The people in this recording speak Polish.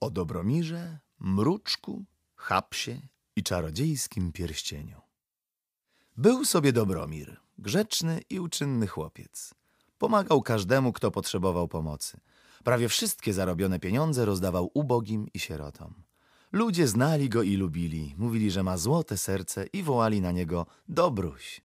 o Dobromirze, Mruczku, Chapsie i czarodziejskim pierścieniu. Był sobie Dobromir, grzeczny i uczynny chłopiec. Pomagał każdemu, kto potrzebował pomocy. Prawie wszystkie zarobione pieniądze rozdawał ubogim i sierotom. Ludzie znali go i lubili, mówili, że ma złote serce i wołali na niego Dobruś.